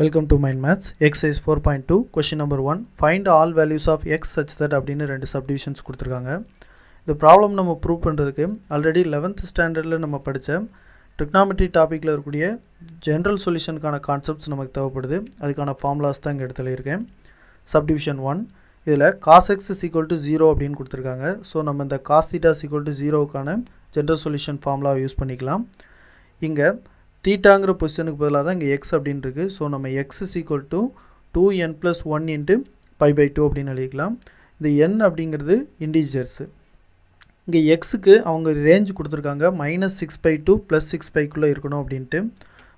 welcome to Mind Maths exercise four point two question number one find all values of x such that அப்படின்னு ரெண்டு subdivisions கொடுத்துருக்காங்க இந்த problem நம்ம prove பண்ணுறதுக்கு already eleventh ஸ்டாண்டர்டில் நம்ம படித்த ட்ரிக்னாமெட்ரி டாப்பிக்கில் இருக்கக்கூடிய ஜென்ரல் சொல்யூஷனுக்கான கான்செப்ட்ஸ் நமக்கு தேவைப்படுது அதுக்கான ஃபார்முலாஸ் தான் இங்கே இடத்துல இருக்கேன் சப்டிவிஷன் ஒன் இதில் cos x is equal to zero அப்படின்னு கொடுத்துருக்காங்க ஸோ நம்ம இந்த cos theta is equal to ஜீரோவுக்கான ஜென்ரல் சொல்யூஷன் ஃபார்முலாவை யூஸ் பண்ணிக்கலாம் இங்கே தீட்டாங்கிற பொசிஷனுக்கு பதிலாக தான் இங்கே எக்ஸ் அப்படின்னு இருக்குது ஸோ நம்ம x is equal to two n plus one into pi by two அப்படின்னு எழுதிக்கலாம் இந்த என் அப்படிங்கிறது இண்டிஜர்ஸு இங்கே எக்ஸுக்கு அவங்க ரேஞ்ச் கொடுத்துருக்காங்க minus six pi to plus six பைக்குள்ளே இருக்கணும் அப்படின்ட்டு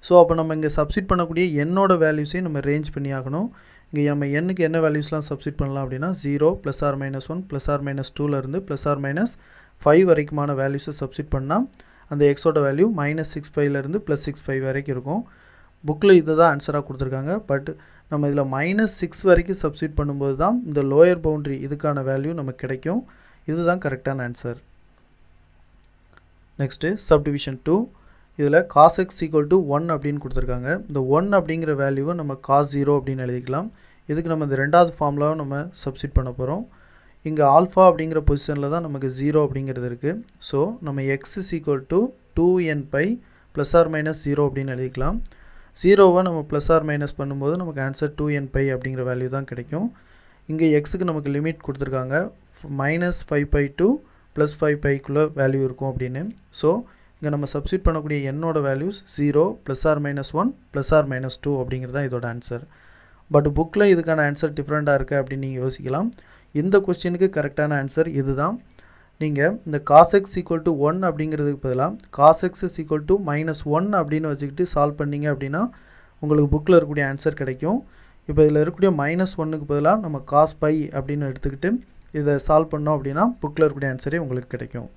ஸோ அப்போ நம்ம இங்கே சப்சிட் பண்ணக்கூடிய என்னோட வேல்யூஸையும் நம்ம ரேஞ்ச் பண்ணி ஆகணும் இங்கே நம்ம எண்ணுக்கு என்ன வேல்யூஸ்லாம் சப்சிட் பண்ணலாம் அப்படின்னா zero plus r minus one plus r minus டூலேருந்து ப்ளஸ் ஆர் மைனஸ் ஃபைவ் வரைக்குமான வேல்யூஸை சப்சிட் பண்ணால் அந்த எக்ஸோட வேல்யூ மைனஸ் சிக்ஸ் ஃபைவ்லேருந்து ப்ளஸ் சிக்ஸ் ஃபைவ் வரைக்கும் இருக்கும் புக்கில் இது தான் ஆன்சராக கொடுத்துருக்காங்க பட் நம்ம இதில் மைனஸ் சிக்ஸ் வரைக்கும் சப்ஸ்டியூட் பண்ணும்போது தான் இந்த லோயர் பவுண்ட்ரி இதுக்கான வேல்யூ நமக்கு கிடைக்கும் இதுதான் கரெக்டான ஆன்சர் நெக்ஸ்ட்டு சப்டிவிஷன் டூ இதில் cos x equal to one அப்படின்னு கொடுத்துருக்காங்க இந்த ஒன் அப்படிங்கிற வேல்யூவை நம்ம காஸ் ஜீரோ அப்படின்னு எழுதிக்கலாம் இதுக்கு நம்ம இந்த ரெண்டாவது ஃபார்முலாவும் நம்ம சப்ஸ்டியூட் பண்ண போகிறோம் இங்கே ஆல்ஃபா அப்படிங்கிற பொசிஷனில் தான் நமக்கு ஜீரோ அப்படிங்கிறது இருக்குது ஸோ நம்ம x is equal to two n pi plus r minus zero அப்படின்னு எழுதிக்கலாம் ஜீரோவை நம்ம ப்ளஸ் ஆர் மைனஸ் பண்ணும்போது நமக்கு ஆன்சர் டூ என் பை அப்படிங்கிற வேல்யூ தான் கிடைக்கும் இங்கே எக்ஸுக்கு நமக்கு லிமிட் கொடுத்துருக்காங்க minus five pi to plus five பைக்குள்ளே வேல்யூ இருக்கும் அப்படின்னு ஸோ இங்கே நம்ம சப்ஸ்டியூட் பண்ணக்கூடிய என்னோட values zero plus r minus one plus r minus two அப்படிங்கிறது தான் இதோட ஆன்சர் பட் புக்கில் இதுக்கான ஆன்சர் டிஃப்ரெண்ட்டாக இருக்குது அப்படின்னு நீங்கள் யோசிக்கலாம் இந்த கொஸ்டினுக்கு கரெக்டான ஆன்சர் தான் நீங்கள் இந்த காசெக்ஸ் ஈக்குவல் டு ஒன் அப்படிங்கிறதுக்கு பதிலாக cos x is equal to minus one அப்படின்னு வச்சுக்கிட்டு சால்வ் பண்ணிங்க அப்படின்னா உங்களுக்கு புக்கில் இருக்கக்கூடிய ஆன்சர் கிடைக்கும் இப்போ இதில் இருக்கக்கூடிய மைனஸ் ஒன்னுக்கு பதிலாக நம்ம காஸ் பை அப்படின்னு எடுத்துக்கிட்டு இதை சால்வ் பண்ணோம் அப்படின்னா புக்கில் இருக்கக்கூடிய ஆன்சரே உங்களுக்கு கிடைக்கும்